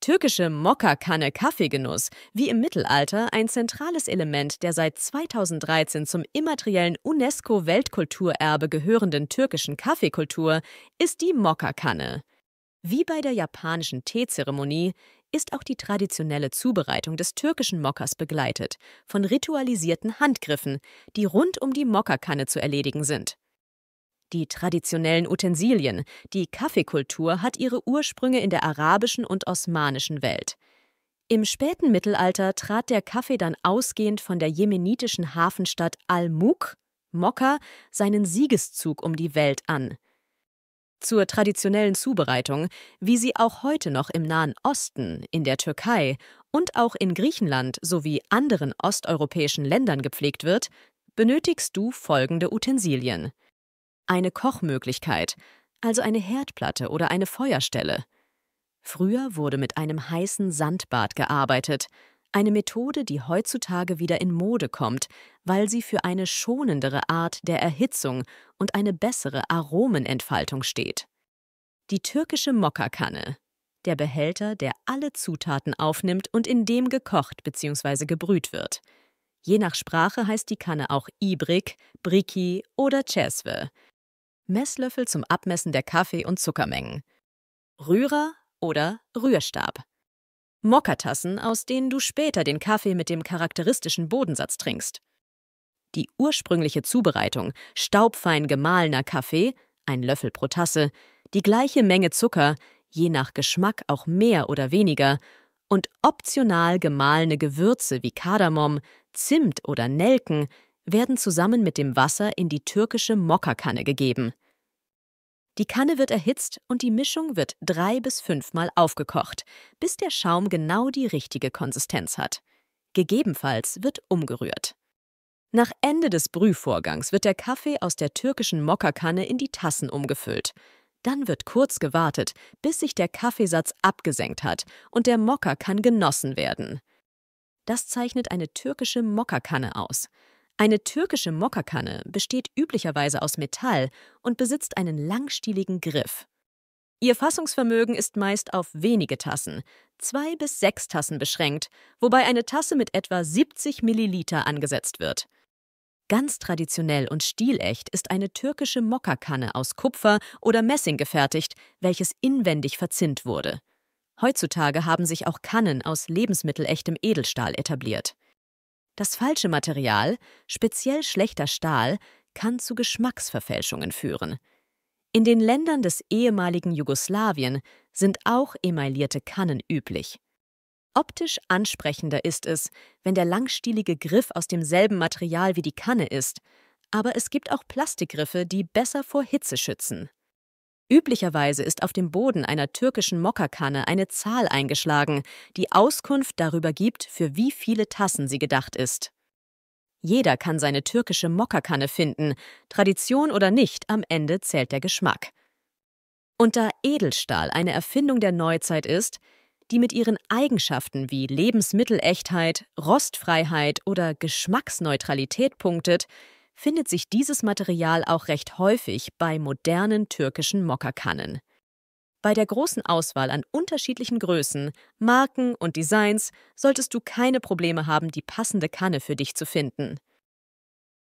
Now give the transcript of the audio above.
türkische Mokka-Kanne Kaffeegenuss, wie im Mittelalter ein zentrales Element der seit 2013 zum immateriellen UNESCO-Weltkulturerbe gehörenden türkischen Kaffeekultur, ist die Mokka-Kanne. Wie bei der japanischen Teezeremonie ist auch die traditionelle Zubereitung des türkischen Mokkas begleitet von ritualisierten Handgriffen, die rund um die Mokka-Kanne zu erledigen sind. Die traditionellen Utensilien, die Kaffeekultur hat ihre Ursprünge in der arabischen und osmanischen Welt. Im späten Mittelalter trat der Kaffee dann ausgehend von der jemenitischen Hafenstadt Al-Muk, Mokka, seinen Siegeszug um die Welt an. Zur traditionellen Zubereitung, wie sie auch heute noch im Nahen Osten, in der Türkei und auch in Griechenland sowie anderen osteuropäischen Ländern gepflegt wird, benötigst du folgende Utensilien: eine Kochmöglichkeit, also eine Herdplatte oder eine Feuerstelle. Früher wurde mit einem heißen Sandbad gearbeitet, eine Methode, die heutzutage wieder in Mode kommt, weil sie für eine schonendere Art der Erhitzung und eine bessere Aromenentfaltung steht. Die türkische Mokkakanne, der Behälter, der alle Zutaten aufnimmt und in dem gekocht bzw. gebrüht wird. Je nach Sprache heißt die Kanne auch Ibrik, Briki oder Cesve. Messlöffel zum Abmessen der Kaffee- und Zuckermengen. Rührer oder Rührstab. Mokatassen, aus denen du später den Kaffee mit dem charakteristischen Bodensatz trinkst. Die ursprüngliche Zubereitung, staubfein gemahlener Kaffee, ein Löffel pro Tasse, die gleiche Menge Zucker, je nach Geschmack auch mehr oder weniger, und optional gemahlene Gewürze wie Kardamom, Zimt oder Nelken werden zusammen mit dem Wasser in die türkische Mokka-Kanne gegeben. Die Kanne wird erhitzt und die Mischung wird drei bis fünfmal aufgekocht, bis der Schaum genau die richtige Konsistenz hat. Gegebenenfalls wird umgerührt. Nach Ende des Brühvorgangs wird der Kaffee aus der türkischen Mokkakanne in die Tassen umgefüllt. Dann wird kurz gewartet, bis sich der Kaffeesatz abgesenkt hat und der Mokka kann genossen werden. Das zeichnet eine türkische Mokkakanne aus. Eine türkische Mokkakanne besteht üblicherweise aus Metall und besitzt einen langstieligen Griff. Ihr Fassungsvermögen ist meist auf wenige Tassen, zwei bis sechs Tassen beschränkt, wobei eine Tasse mit etwa 70 Milliliter angesetzt wird. Ganz traditionell und stilecht ist eine türkische Mokkakanne aus Kupfer oder Messing gefertigt, welches inwendig verzinnt wurde. Heutzutage haben sich auch Kannen aus lebensmittelechtem Edelstahl etabliert. Das falsche Material, speziell schlechter Stahl, kann zu Geschmacksverfälschungen führen. In den Ländern des ehemaligen Jugoslawien sind auch emaillierte Kannen üblich. Optisch ansprechender ist es, wenn der langstielige Griff aus demselben Material wie die Kanne ist, aber es gibt auch Plastikgriffe, die besser vor Hitze schützen. Üblicherweise ist auf dem Boden einer türkischen Mokkakanne eine Zahl eingeschlagen, die Auskunft darüber gibt, für wie viele Tassen sie gedacht ist. Jeder kann seine türkische Mokkakanne finden, Tradition oder nicht, am Ende zählt der Geschmack. Und da Edelstahl eine Erfindung der Neuzeit ist, die mit ihren Eigenschaften wie Lebensmittelechtheit, Rostfreiheit oder Geschmacksneutralität punktet, findet sich dieses Material auch recht häufig bei modernen türkischen Mokkakannen. Bei der großen Auswahl an unterschiedlichen Größen, Marken und Designs solltest du keine Probleme haben, die passende Kanne für dich zu finden.